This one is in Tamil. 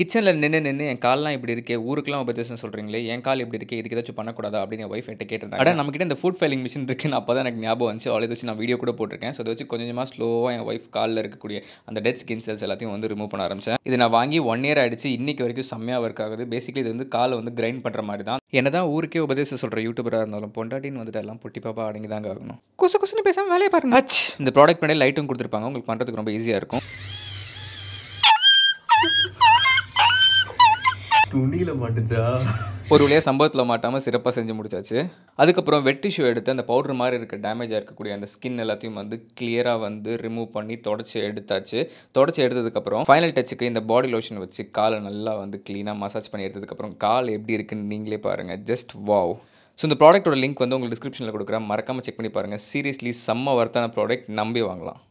கிச்சனில் நின்று நின்று என் கால்லாம் இப்படி இருக்கே ஊருக்குலாம் உபதேசம் சொல்கிறீங்களே என் கால் இப்படி இருக்கே இதுக்கு ஏதாச்சும் பண்ணக்கூடாதா அப்படின்னு என் ஒய்ஃப் என்கிட்ட கேட்டிருந்தாங்க ஆனால் நம்மகிட்ட இந்த ஃபுட் ஃபைலிங் மிஷின் இருக்குன்னு அப்போ தான் எனக்கு ஞாபகம் வந்துச்சு அதை வச்சு நான் வீடியோ கூட போட்டிருக்கேன் ஸோ அதை வச்சு கொஞ்சமாக ஸ்லோவாக என் ஒய்ஃப் காலில் இருக்கக்கூடிய அந்த டெட் ஸ்கின் செல்ஸ் எல்லாத்தையும் வந்து ரிமூவ் பண்ண ஆரம்பிச்சேன் இது நான் வாங்கி ஒன் இயர் ஆகிடுச்சு இன்றைக்கு வரைக்கும் செம்மையாக ஒர்க் ஆகுது பேசிக்கலி இது வந்து காலை வந்து கிரைண்ட் பண்ணுற மாதிரி தான் என்ன தான் ஊருக்கே உபதேசம் சொல்கிற யூடியூபராக இருந்தாலும் பொண்டாட்டின்னு வந்துட்டு எல்லாம் பொட்டி பாப்பா அடங்கி தாங்க ஆகணும் கொசு கொசுன்னு பேசாமல் வேலையை பாருங்க இந்த ப்ராடக்ட் பண்ணி லைட்டும் கொடுத்துருப்பாங்க உங்களுக்கு பண்ணுறதுக்கு ரொம்ப ஈஸியாக இருக்கும் துணியில மாட்டுச்சா ஒரு வழியாக சம்பவத்தில் மாட்டாமல் சிறப்பாக செஞ்சு முடிச்சாச்சு அதுக்கப்புறம் வெட் எடுத்து அந்த பவுடர் மாதிரி இருக்க டேமேஜாக இருக்கக்கூடிய அந்த ஸ்கின் எல்லாத்தையும் வந்து கிளியராக வந்து ரிமூவ் பண்ணி தொடச்சி எடுத்தாச்சு தொடச்சி எடுத்ததுக்கப்புறம் ஃபைனல் டச்சுக்கு இந்த பாடி லோஷன் வச்சு காலை நல்லா வந்து க்ளீனாக மசாஜ் பண்ணி எடுத்ததுக்கப்புறம் கால் எப்படி இருக்குன்னு நீங்களே பாருங்கள் ஜஸ்ட் வாவ் ஸோ இந்த ப்ராடக்ட்டோட லிங்க் வந்து உங்களுக்கு டிஸ்கிரிப்ஷனில் கொடுக்குறேன் மறக்காமல் செக் பண்ணி பாருங்கள் சீரியஸ்லி செம்ம வர்த்தான ப்ராடக்ட் நம்பி வாங்கலாம்